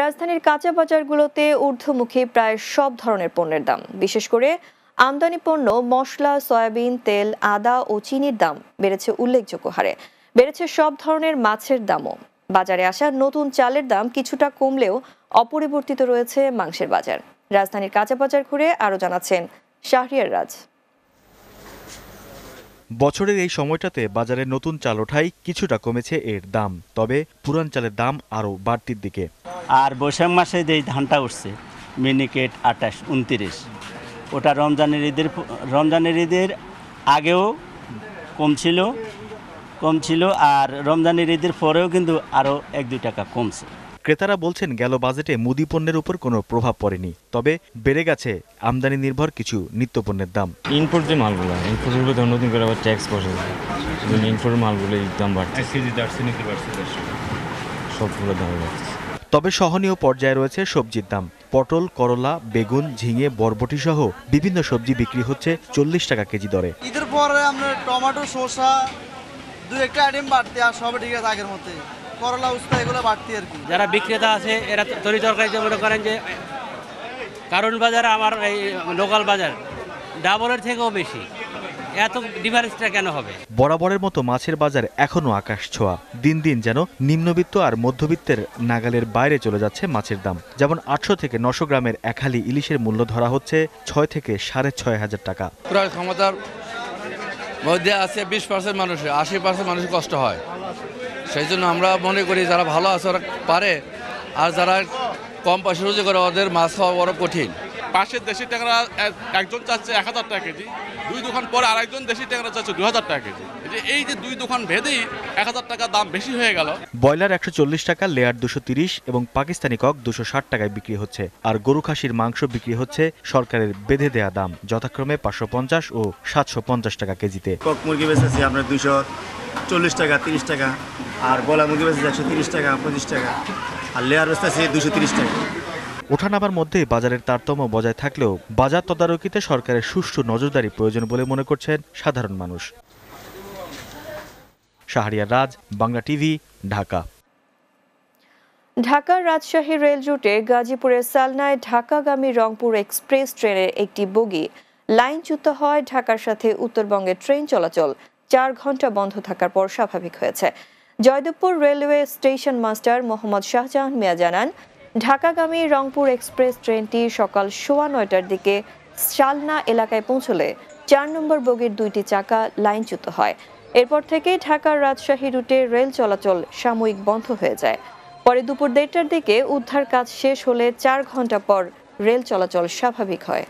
রাজধানীর কাঁচা বাজারগুলোতে ঊর্ধ্বমুখী প্রায় সব ধরনের পণ্যের দাম বিশেষ করে আমদানি পণ্য মশলা সয়াবিন তেল আদা ও চিনির দাম বেড়েছে উল্লেখযোগ্য হারে বেড়েছে সব ধরনের মাছের দামও বাজারে আসা নতুন চালের দাম কিছুটা কমলেও অপরিবর্তিত রয়েছে মাংসের বাজার রাজধানীর কাঁচা বাজার ঘুরে আরও জানাচ্ছেন শাহরিয়ার রাজ বছরের এই সময়টাতে বাজারে নতুন চাল ওঠায় কিছুটা কমেছে এর দাম তবে পুরান চালের দাম আরও বাড়তির দিকে আর বৈশাখ মাসে যেই ধানটা উঠছে মিনিকেট আটাশ উনত্রিশ ওটা রমজানের ঈদের রমজানের ঈদের আগেও কম ছিল কম ছিল আর রমজানের ঈদের পরেও কিন্তু আরও এক দুই টাকা কমছে ক্রেতারা বলছেন গেল বাজেটে মুদি পণ্যের উপর কোনো প্রভাব পড়েনি তবে বেড়ে গেছে আমদানি নির্ভর কিছু নিত্য পণ্যের দাম ইনপোর্ট যে মালগুলো ইনপোর্টগুলো উপর নতুন করে আবার ট্যাক্স বসে ইনপোর্ট মালগুলো দাম বাড়ছে সবগুলো দাম বাড়ছে তবে সহনীয় পর্যায়ে রয়েছে সবজির দাম পটল করলা বেগুন ঝিঙে বরবটি সহ বিভিন্ন সবজি বিক্রি হচ্ছে চল্লিশ টাকা কেজি দরে ঈদের পরে আমরা টমেটো শসা দু একটা আইটেম বাড়তে আর সবে ঠিক আছে আগের মধ্যে করলা উস্তা এগুলো বাড়তি আর কি যারা বিক্রেতা আছে এরা তরি তরকারিতে মনে করেন যে কারণ বাজার আমার এই লোকাল বাজার ডাবলের থেকেও বেশি এত ডিফারেন্সটা কেন হবে বরাবরের মতো মাছের বাজার এখনও আকাশ ছোঁয়া দিন দিন যেন নিম্নবিত্ত আর মধ্যবিত্তের নাগালের বাইরে চলে যাচ্ছে মাছের দাম যেমন আটশো থেকে নশো গ্রামের একহালি ইলিশের মূল্য ধরা হচ্ছে ছয় থেকে সাড়ে ছয় হাজার টাকা ক্রয় ক্ষমতার মধ্যে আছে বিশ পার্সেন্ট মানুষের আশি পার্সেন্ট মানুষের কষ্ট হয় সেই জন্য আমরা মনে করি যারা ভালো আছে ওরা পারে আর যারা কম পয়সা রুজি করে ওদের মাছ খাওয়া বড় কঠিন পাশের দেশি ট্যাংরা একজন চাচ্ছে এক হাজার টাকা কেজি দুই দোকান পরে আরেকজন দেশি ট্যাংরা চাচ্ছে দু হাজার টাকা কেজি এই যে দুই দোকান ভেদেই এক হাজার টাকা দাম বেশি হয়ে গেল ব্রয়লার একশো চল্লিশ টাকা লেয়ার দুশো তিরিশ এবং পাকিস্তানি কক দুশো ষাট টাকায় বিক্রি হচ্ছে আর গরু খাসির মাংস বিক্রি হচ্ছে সরকারের বেঁধে দেয়া দাম যথাক্রমে পাঁচশো পঞ্চাশ ও সাতশো পঞ্চাশ টাকা কেজিতে কক মুরগি বেঁচেছি আপনার দুশো চল্লিশ টাকা তিরিশ টাকা আর বলা মুরগি বেচেছি একশো তিরিশ টাকা পঁচিশ টাকা আর লেয়ার বেচতেছি দুশো তিরিশ টাকা ওঠানামার মধ্যে বাজারের তারতম্য বজায় থাকলেও বাজার তদারকিতে সরকারের সুষ্ঠু নজরদারি প্রয়োজন বলে মনে করছেন সাধারণ মানুষ শাহরিয়ার রাজ বাংলা টিভি ঢাকা ঢাকার রাজশাহী রেল জুটে গাজীপুরের সালনায় ঢাকাগামী রংপুর এক্সপ্রেস ট্রেনের একটি বগি লাইনচ্যুত হয় ঢাকার সাথে উত্তরবঙ্গের ট্রেন চলাচল চার ঘন্টা বন্ধ থাকার পর স্বাভাবিক হয়েছে Joydebpur railway station master Mohammad Shahjahan Mia জানান ঢাকাগামী রংপুর এক্সপ্রেস ট্রেনটি সকাল সোয়া নয়টার দিকে শালনা এলাকায় পৌঁছলে চার নম্বর বগির দুইটি চাকা লাইনচ্যুত হয় এরপর থেকে ঢাকার রাজশাহী রুটে রেল চলাচল সাময়িক বন্ধ হয়ে যায় পরে দুপুর দেড়টার দিকে উদ্ধার কাজ শেষ হলে চার ঘন্টা পর রেল চলাচল স্বাভাবিক হয়